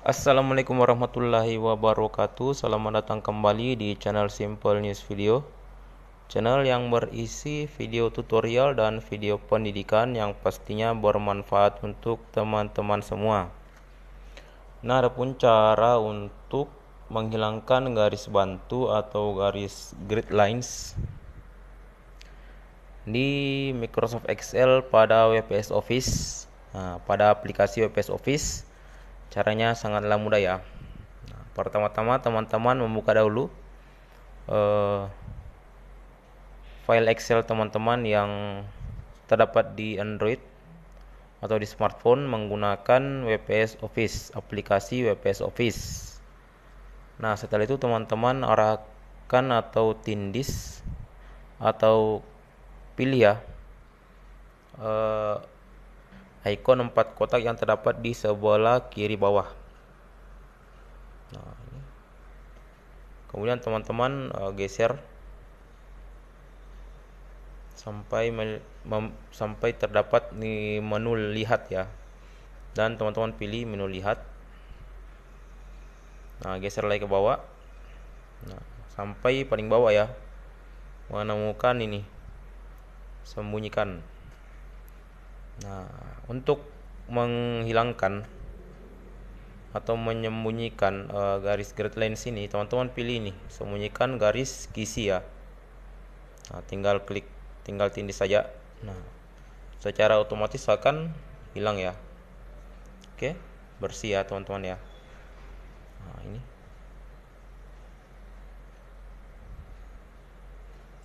Assalamualaikum warahmatullahi wabarakatuh Selamat datang kembali di channel Simple News Video Channel yang berisi video tutorial dan video pendidikan yang pastinya bermanfaat untuk teman-teman semua Nah ada pun cara untuk menghilangkan garis bantu atau garis grid lines di Microsoft Excel pada WPS Office nah, pada aplikasi WPS Office Caranya sangatlah mudah ya. Nah, Pertama-tama teman-teman membuka dahulu uh, file Excel teman-teman yang terdapat di Android atau di smartphone menggunakan WPS Office, aplikasi WPS Office. Nah, setelah itu teman-teman arahkan atau tindis atau pilih ya eh, Ikon empat kotak yang terdapat di sebelah kiri bawah. Nah, ini. Kemudian teman-teman uh, geser sampai sampai terdapat di menu lihat ya. Dan teman-teman pilih menu lihat. Nah, geser lagi ke bawah. Nah, sampai paling bawah ya. Menemukan ini. Sembunyikan. Nah, untuk menghilangkan atau menyembunyikan uh, garis guideline ini, teman-teman pilih ini sembunyikan garis kisi ya nah, tinggal klik tinggal tindih saja nah secara otomatis akan hilang ya oke bersih ya teman-teman ya nah ini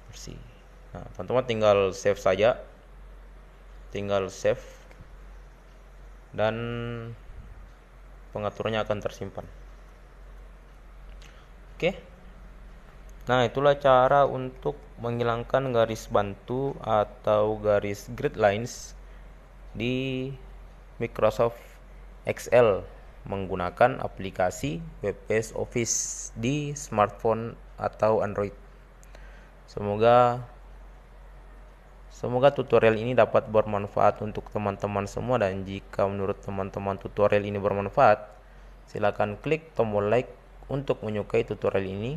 bersih nah teman-teman tinggal save saja tinggal save dan pengaturannya akan tersimpan. Oke. Nah, itulah cara untuk menghilangkan garis bantu atau garis grid lines di Microsoft Excel menggunakan aplikasi web-based Office di smartphone atau Android. Semoga Semoga tutorial ini dapat bermanfaat untuk teman-teman semua dan jika menurut teman-teman tutorial ini bermanfaat, silakan klik tombol like untuk menyukai tutorial ini.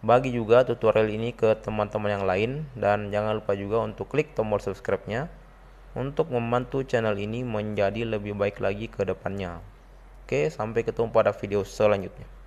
Bagi juga tutorial ini ke teman-teman yang lain dan jangan lupa juga untuk klik tombol subscribe-nya untuk membantu channel ini menjadi lebih baik lagi ke depannya. Oke, sampai ketemu pada video selanjutnya.